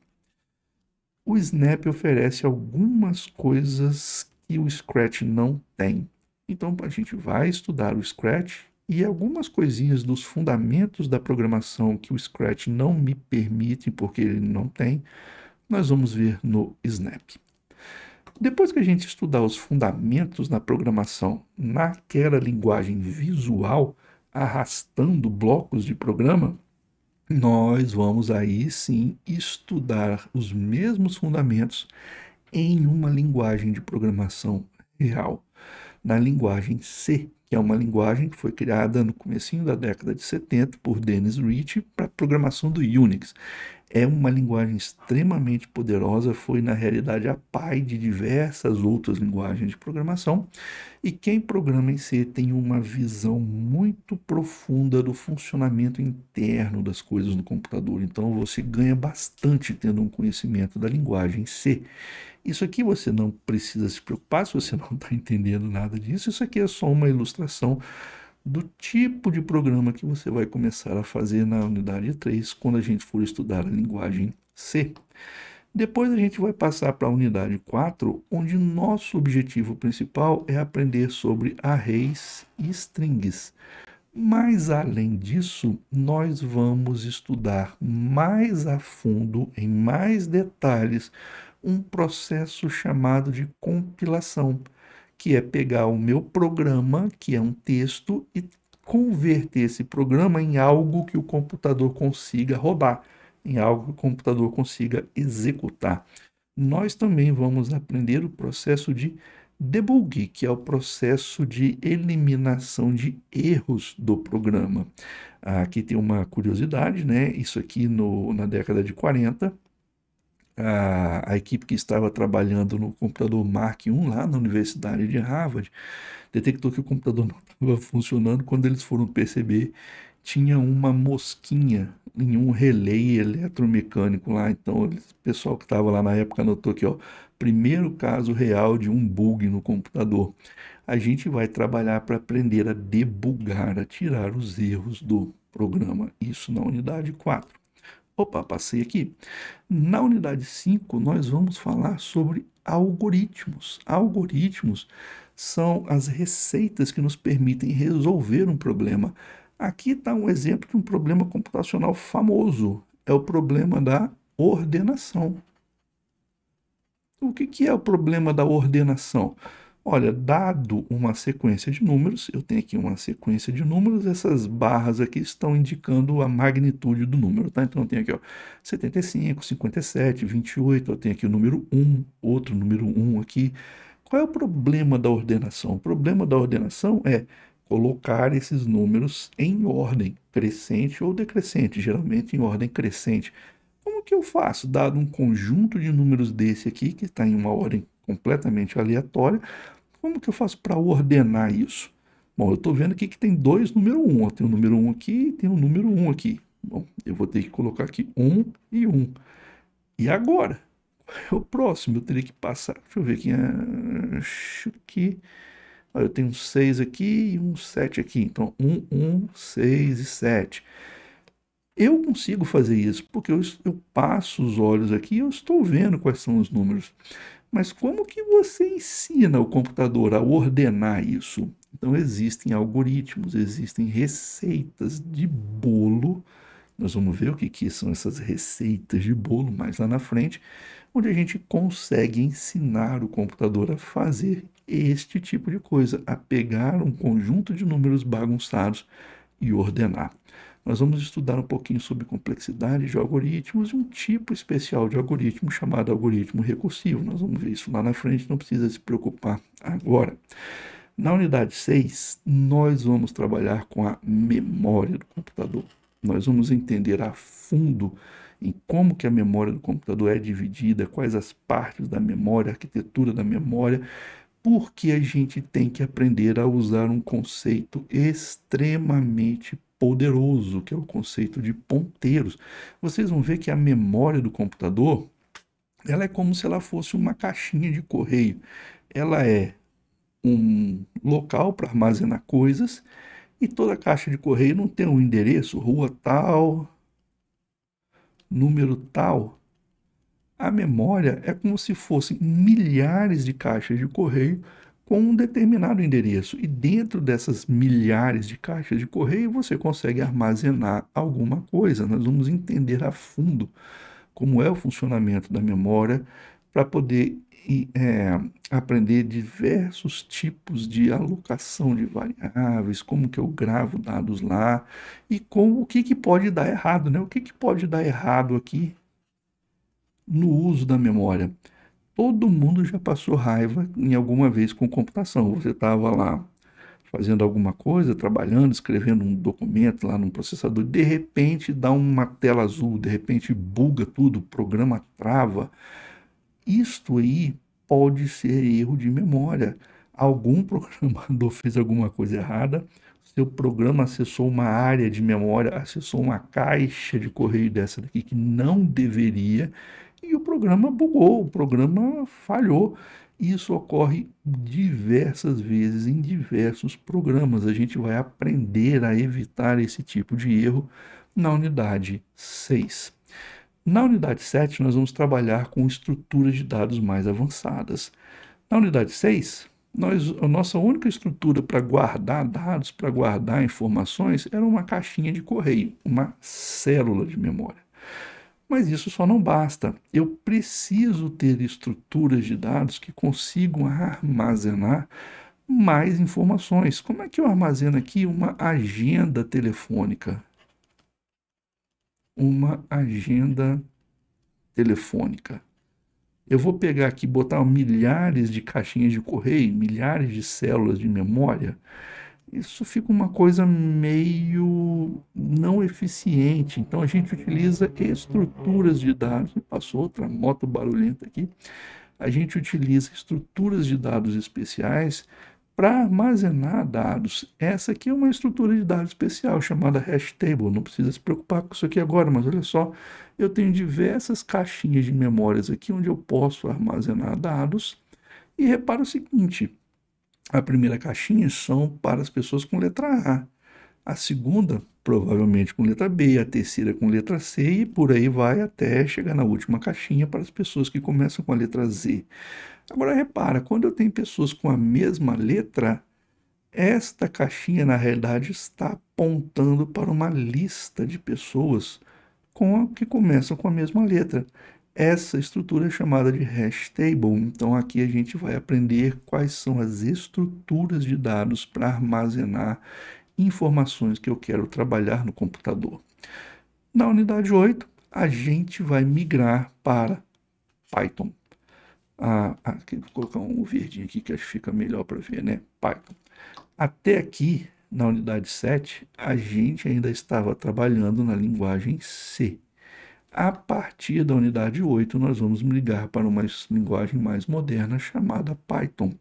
O Snap oferece algumas coisas que o Scratch não tem. Então a gente vai estudar o Scratch e algumas coisinhas dos fundamentos da programação que o Scratch não me permite, porque ele não tem, nós vamos ver no Snap. Depois que a gente estudar os fundamentos na programação naquela linguagem visual, arrastando blocos de programa, nós vamos aí sim estudar os mesmos fundamentos em uma linguagem de programação real, na linguagem C, que é uma linguagem que foi criada no comecinho da década de 70 por Dennis Ritchie para programação do Unix. É uma linguagem extremamente poderosa, foi na realidade a pai de diversas outras linguagens de programação, e quem programa em C tem uma visão muito profunda do funcionamento interno das coisas no computador. Então você ganha bastante tendo um conhecimento da linguagem C. Isso aqui você não precisa se preocupar se você não está entendendo nada disso. Isso aqui é só uma ilustração do tipo de programa que você vai começar a fazer na unidade 3 quando a gente for estudar a linguagem C. Depois a gente vai passar para a unidade 4, onde nosso objetivo principal é aprender sobre arrays e strings. Mas além disso, nós vamos estudar mais a fundo, em mais detalhes, um processo chamado de compilação, que é pegar o meu programa, que é um texto, e converter esse programa em algo que o computador consiga roubar, em algo que o computador consiga executar. Nós também vamos aprender o processo de debug, que é o processo de eliminação de erros do programa. Aqui tem uma curiosidade, né? Isso aqui no, na década de 40, a, a, equipe que estava trabalhando no computador Mark I lá na Universidade de Harvard detectou que o computador não estava funcionando. Quando eles foram perceber, tinha uma mosquinha em um relé eletromecânico lá. Então, o pessoal que estava lá na época notou que, ó, primeiro caso real de um bug no computador. A gente vai trabalhar para aprender a debugar, a tirar os erros do programa. Isso na unidade 4. Opa, passei aqui. Na unidade 5, nós vamos falar sobre algoritmos. Algoritmos são as receitas que nos permitem resolver um problema. Aqui está um exemplo de um problema computacional famoso. É o problema da ordenação. O que, que é o problema da ordenação? Olha, dado uma sequência de números, eu tenho aqui uma sequência de números, essas barras aqui estão indicando a magnitude do número, tá? Então eu tenho aqui, ó, 75, 57, 28, eu tenho aqui o número 1, outro número 1 aqui. Qual é o problema da ordenação? O problema da ordenação é colocar esses números em ordem crescente ou decrescente, geralmente em ordem crescente. Como que eu faço, dado um conjunto de números desse aqui, que está em uma ordem completamente aleatória, como que eu faço para ordenar isso? Bom, eu estou vendo aqui que tem dois número 1. Um. Tem o um número 1 um aqui e tem o um número 1 um aqui. Bom, eu vou ter que colocar aqui 1 um e 1. Um. E agora? É o próximo? Eu teria que passar. Deixa eu ver aqui. Acho que. Olha, eu tenho um 6 aqui e um 7 aqui. Então, 1, 1, 6 e 7. Eu consigo fazer isso porque eu, eu passo os olhos aqui e eu estou vendo quais são os números. Mas como que você ensina o computador a ordenar isso? Então existem algoritmos, existem receitas de bolo. Nós vamos ver o que, que são essas receitas de bolo mais lá na frente, onde a gente consegue ensinar o computador a fazer este tipo de coisa, a pegar um conjunto de números bagunçados e ordenar. Nós vamos estudar um pouquinho sobre complexidade de algoritmos e um tipo especial de algoritmo chamado algoritmo recursivo. Nós vamos ver isso lá na frente, não precisa se preocupar agora. Na unidade 6, nós vamos trabalhar com a memória do computador. Nós vamos entender a fundo em como que a memória do computador é dividida, quais as partes da memória, a arquitetura da memória, porque a gente tem que aprender a usar um conceito extremamente poderoso, que é o conceito de ponteiros. Vocês vão ver que a memória do computador, ela é como se ela fosse uma caixinha de correio. Ela é um local para armazenar coisas e toda caixa de correio não tem um endereço, rua tal, número tal. A memória é como se fossem milhares de caixas de correio com um determinado endereço e dentro dessas milhares de caixas de correio você consegue armazenar alguma coisa. Nós vamos entender a fundo como é o funcionamento da memória para poder é, aprender diversos tipos de alocação de variáveis, como que eu gravo dados lá e com o que, que pode dar errado, né? O que, que pode dar errado aqui no uso da memória. Todo mundo já passou raiva em alguma vez com computação. Você estava lá fazendo alguma coisa, trabalhando, escrevendo um documento lá no processador, de repente dá uma tela azul, de repente buga tudo, o programa trava. Isto aí pode ser erro de memória. Algum programador fez alguma coisa errada, seu programa acessou uma área de memória, acessou uma caixa de correio dessa daqui que não deveria e o programa bugou, o programa falhou. Isso ocorre diversas vezes em diversos programas. A gente vai aprender a evitar esse tipo de erro na unidade 6. Na unidade 7, nós vamos trabalhar com estruturas de dados mais avançadas. Na unidade 6, nós, a nossa única estrutura para guardar dados, para guardar informações, era uma caixinha de correio, uma célula de memória. Mas isso só não basta. Eu preciso ter estruturas de dados que consigam armazenar mais informações. Como é que eu armazeno aqui uma agenda telefônica? Uma agenda telefônica. Eu vou pegar aqui, botar milhares de caixinhas de correio, milhares de células de memória isso fica uma coisa meio não eficiente. Então a gente utiliza estruturas de dados. Passou outra moto barulhenta aqui. A gente utiliza estruturas de dados especiais para armazenar dados. Essa aqui é uma estrutura de dados especial chamada hash table. Não precisa se preocupar com isso aqui agora, mas olha só, eu tenho diversas caixinhas de memórias aqui onde eu posso armazenar dados. E repara o seguinte, a primeira caixinha são para as pessoas com letra A. A segunda, provavelmente com letra B, a terceira com letra C e por aí vai até chegar na última caixinha para as pessoas que começam com a letra Z. Agora repara, quando eu tenho pessoas com a mesma letra, esta caixinha na realidade está apontando para uma lista de pessoas com que começam com a mesma letra. Essa estrutura é chamada de hash table. Então aqui a gente vai aprender quais são as estruturas de dados para armazenar informações que eu quero trabalhar no computador. Na unidade 8, a gente vai migrar para Python. Ah, aqui, vou colocar um verdinho aqui que acho que fica melhor para ver, né? Python. Até aqui, na unidade 7, a gente ainda estava trabalhando na linguagem C. A partir da unidade 8, nós vamos ligar para uma linguagem mais moderna chamada Python.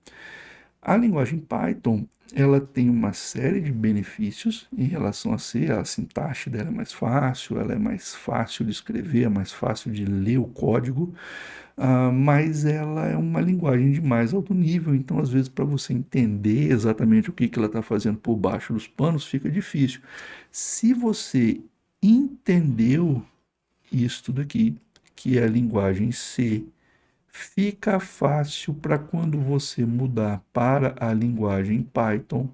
A linguagem Python ela tem uma série de benefícios em relação a ser a sintaxe dela é mais fácil, ela é mais fácil de escrever, é mais fácil de ler o código, uh, mas ela é uma linguagem de mais alto nível, então às vezes para você entender exatamente o que, que ela está fazendo por baixo dos panos fica difícil. Se você entendeu isso tudo aqui, que é a linguagem C, fica fácil para quando você mudar para a linguagem Python,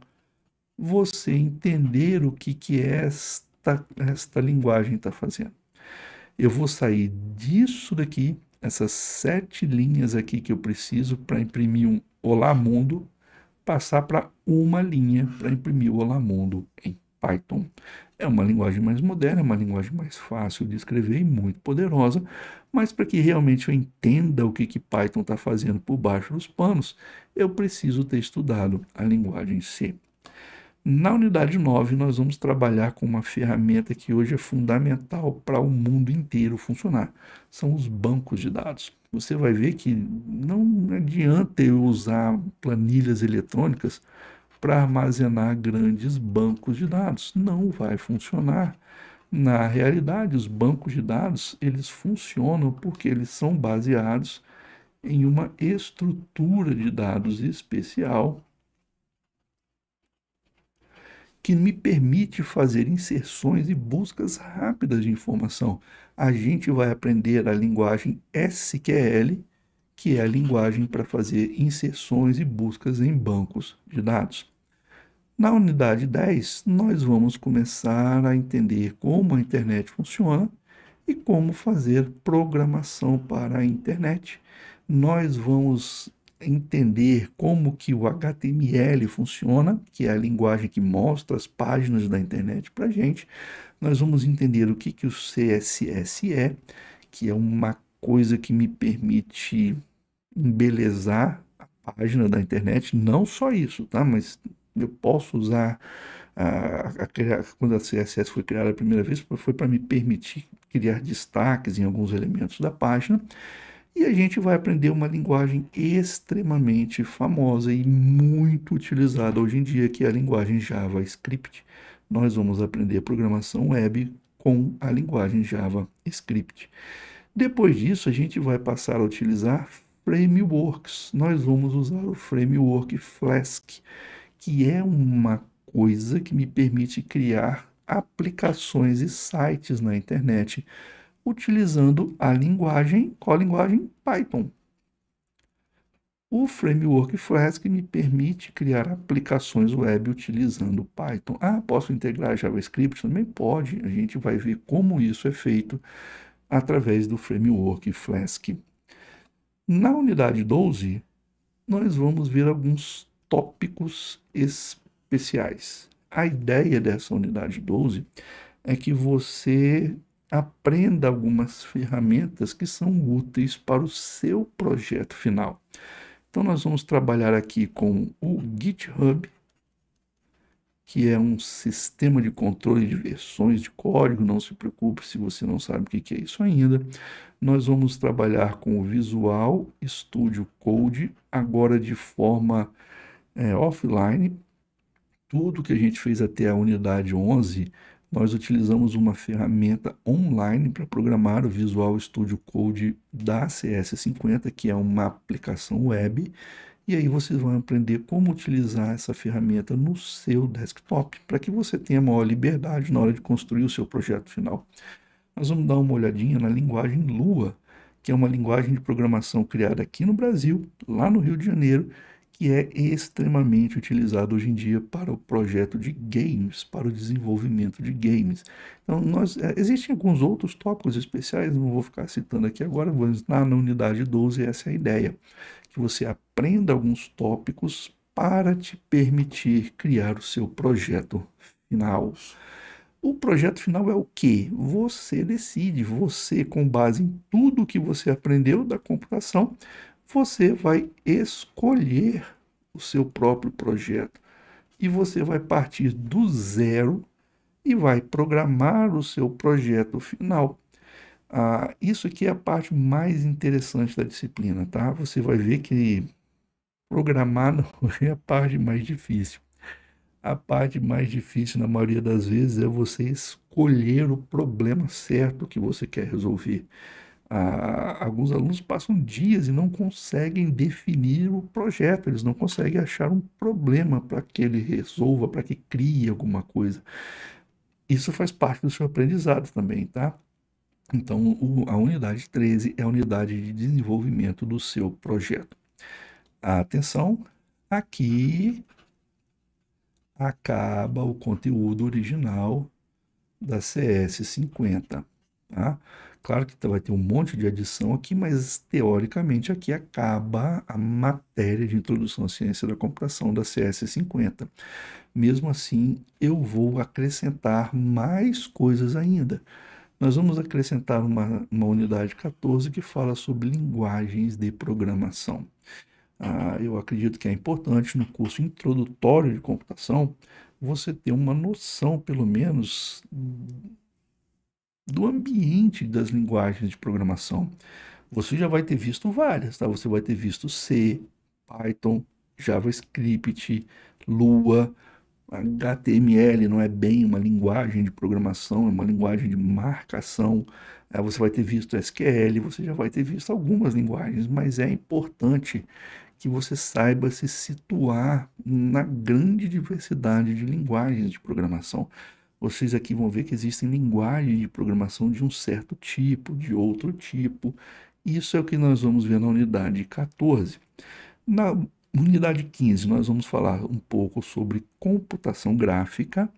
você entender o que, que esta, esta linguagem está fazendo. Eu vou sair disso daqui, essas sete linhas aqui que eu preciso para imprimir um Olá Mundo, passar para uma linha para imprimir o Olá Mundo em Python. É uma linguagem mais moderna, é uma linguagem mais fácil de escrever e muito poderosa, mas para que realmente eu entenda o que, que Python está fazendo por baixo dos panos, eu preciso ter estudado a linguagem C. Na unidade 9, nós vamos trabalhar com uma ferramenta que hoje é fundamental para o mundo inteiro funcionar. São os bancos de dados. Você vai ver que não adianta eu usar planilhas eletrônicas para armazenar grandes bancos de dados. Não vai funcionar. Na realidade, os bancos de dados, eles funcionam porque eles são baseados em uma estrutura de dados especial que me permite fazer inserções e buscas rápidas de informação. A gente vai aprender a linguagem SQL que é a linguagem para fazer inserções e buscas em bancos de dados. Na unidade 10, nós vamos começar a entender como a internet funciona e como fazer programação para a internet. Nós vamos entender como que o HTML funciona, que é a linguagem que mostra as páginas da internet para gente. Nós vamos entender o que, que o CSS é, que é uma coisa que me permite embelezar a página da internet, não só isso, tá? Mas eu posso usar a, a, a, quando a CSS foi criada a primeira vez, foi para me permitir criar destaques em alguns elementos da página. E a gente vai aprender uma linguagem extremamente famosa e muito utilizada hoje em dia, que é a linguagem JavaScript. Nós vamos aprender programação web com a linguagem JavaScript. Depois disso, a gente vai passar a utilizar frameworks. Nós vamos usar o framework Flask, que é uma coisa que me permite criar aplicações e sites na internet utilizando a linguagem, qual a linguagem? Python. O framework Flask me permite criar aplicações web utilizando Python. Ah, posso integrar JavaScript? Também pode. A gente vai ver como isso é feito através do framework Flask. Na unidade 12, nós vamos ver alguns tópicos especiais. A ideia dessa unidade 12 é que você aprenda algumas ferramentas que são úteis para o seu projeto final. Então, nós vamos trabalhar aqui com o GitHub, que é um sistema de controle de versões de código. Não se preocupe se você não sabe o que é isso ainda. Nós vamos trabalhar com o Visual Studio Code agora de forma é, offline. Tudo que a gente fez até a unidade 11 nós utilizamos uma ferramenta online para programar o Visual Studio Code da CS50, que é uma aplicação web e aí vocês vão aprender como utilizar essa ferramenta no seu desktop para que você tenha maior liberdade na hora de construir o seu projeto final. Nós vamos dar uma olhadinha na linguagem Lua, que é uma linguagem de programação criada aqui no Brasil, lá no Rio de Janeiro, que é extremamente utilizado hoje em dia para o projeto de games, para o desenvolvimento de games. Então, nós, eh, existem alguns outros tópicos especiais, não vou ficar citando aqui agora, vou ensinar na unidade 12, essa é a ideia que você aprenda alguns tópicos para te permitir criar o seu projeto final. O projeto final é o que? Você decide, você, com base em tudo que você aprendeu da computação, você vai escolher o seu próprio projeto e você vai partir do zero e vai programar o seu projeto final ah, isso aqui é a parte mais interessante da disciplina, tá? Você vai ver que programar não é a parte mais difícil. A parte mais difícil, na maioria das vezes, é você escolher o problema certo que você quer resolver. Ah, alguns alunos passam dias e não conseguem definir o projeto, eles não conseguem achar um problema para que ele resolva, para que crie alguma coisa. Isso faz parte do seu aprendizado também, tá? Então, o, a unidade 13 é a unidade de desenvolvimento do seu projeto. Atenção, aqui acaba o conteúdo original da CS50. Tá? Claro que vai ter um monte de adição aqui, mas teoricamente aqui acaba a matéria de introdução à ciência da computação da CS50. Mesmo assim, eu vou acrescentar mais coisas ainda. Nós vamos acrescentar uma, uma unidade 14 que fala sobre linguagens de programação. Ah, eu acredito que é importante no curso introdutório de computação você ter uma noção, pelo menos, do ambiente das linguagens de programação. Você já vai ter visto várias, tá? Você vai ter visto C, Python, JavaScript, Lua, HTML não é bem uma linguagem de programação, é uma linguagem de marcação. É, você vai ter visto SQL, você já vai ter visto algumas linguagens, mas é importante que você saiba se situar na grande diversidade de linguagens de programação. Vocês aqui vão ver que existem linguagens de programação de um certo tipo, de outro tipo. Isso é o que nós vamos ver na unidade 14. Na unidade 15, nós vamos falar um pouco sobre computação gráfica,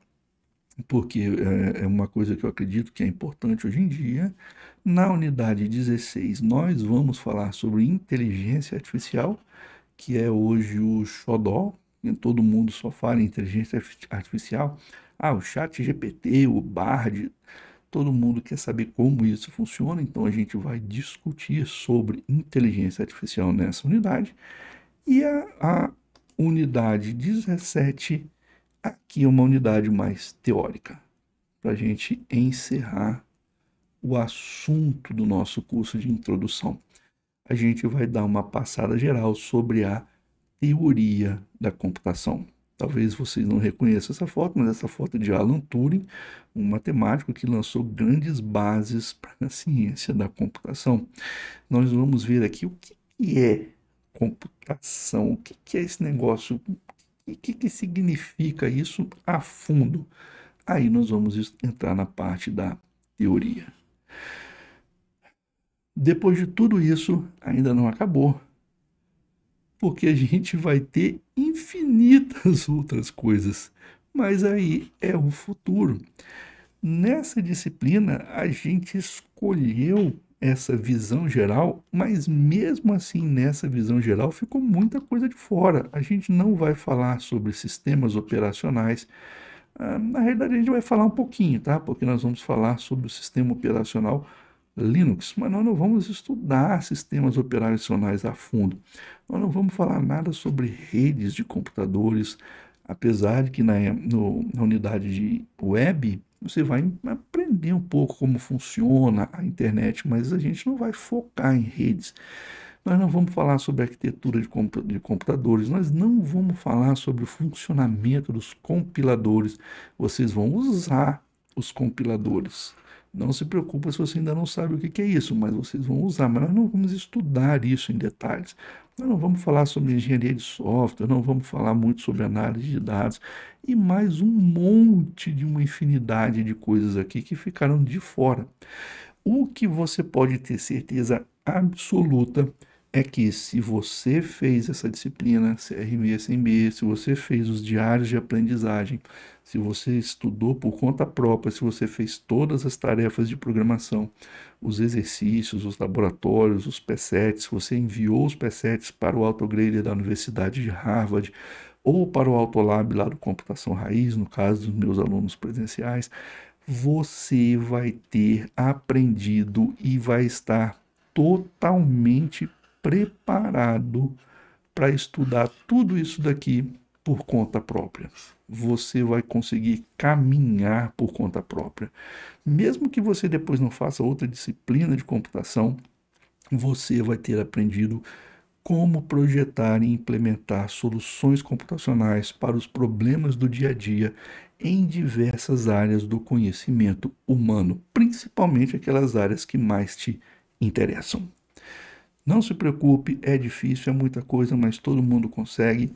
porque eh, é uma coisa que eu acredito que é importante hoje em dia. Na unidade 16, nós vamos falar sobre inteligência artificial, que é hoje o xodó, né? todo mundo só fala em inteligência artificial. Ah, o chat GPT, o Bard, todo mundo quer saber como isso funciona, então a gente vai discutir sobre inteligência artificial nessa unidade. E a, a unidade 17, aqui é uma unidade mais teórica, para a gente encerrar o assunto do nosso curso de introdução. A gente vai dar uma passada geral sobre a teoria da computação. Talvez vocês não reconheçam essa foto, mas essa foto é de Alan Turing, um matemático que lançou grandes bases para a ciência da computação. Nós vamos ver aqui o que é computação. O que, que é esse negócio? O que, que significa isso a fundo? Aí nós vamos entrar na parte da teoria. Depois de tudo isso, ainda não acabou, porque a gente vai ter infinitas outras coisas, mas aí é o futuro. Nessa disciplina, a gente escolheu essa visão geral, mas mesmo assim, nessa visão geral, ficou muita coisa de fora. A gente não vai falar sobre sistemas operacionais. Ah, na realidade, a gente vai falar um pouquinho, tá? Porque nós vamos falar sobre o sistema operacional Linux, mas nós não vamos estudar sistemas operacionais a fundo. Nós não vamos falar nada sobre redes de computadores, apesar de que na, no, na unidade de web você vai aprender um pouco como funciona a internet, mas a gente não vai focar em redes. Nós não vamos falar sobre arquitetura de, computadores, nós não vamos falar sobre o funcionamento dos compiladores. Vocês vão usar os compiladores. Não se preocupa se você ainda não sabe o que é isso, mas vocês vão usar. Mas nós não vamos estudar isso em detalhes. Nós não vamos falar sobre engenharia de software, não vamos falar muito sobre análise de dados e mais um monte de uma infinidade de coisas aqui que ficaram de fora. O que você pode ter certeza absoluta é que se você fez essa disciplina e SMB, é é se você fez os diários de aprendizagem, se você estudou por conta própria, se você fez todas as tarefas de programação, os exercícios, os laboratórios, os PSETs, você enviou os PSETs para o autograder da Universidade de Harvard ou para o Autolab lá do Computação Raiz, no caso dos meus alunos presenciais, você vai ter aprendido e vai estar totalmente preparado para estudar tudo isso daqui por conta própria. Você vai conseguir caminhar por conta própria. Mesmo que você depois não faça outra disciplina de computação, você vai ter aprendido como projetar e implementar soluções computacionais para os problemas do dia a dia em diversas áreas do conhecimento humano, principalmente aquelas áreas que mais te interessam. Não se preocupe, é difícil, é muita coisa, mas todo mundo consegue.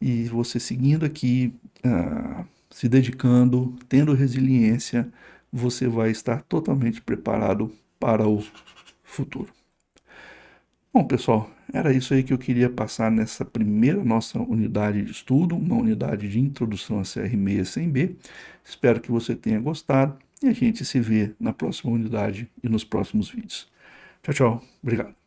E você seguindo aqui, uh, se dedicando, tendo resiliência, você vai estar totalmente preparado para o futuro. Bom, pessoal, era isso aí que eu queria passar nessa primeira nossa unidade de estudo, uma unidade de introdução a CR600B. 6 Espero que você tenha gostado e a gente se vê na próxima unidade e nos próximos vídeos. Tchau, tchau. Obrigado.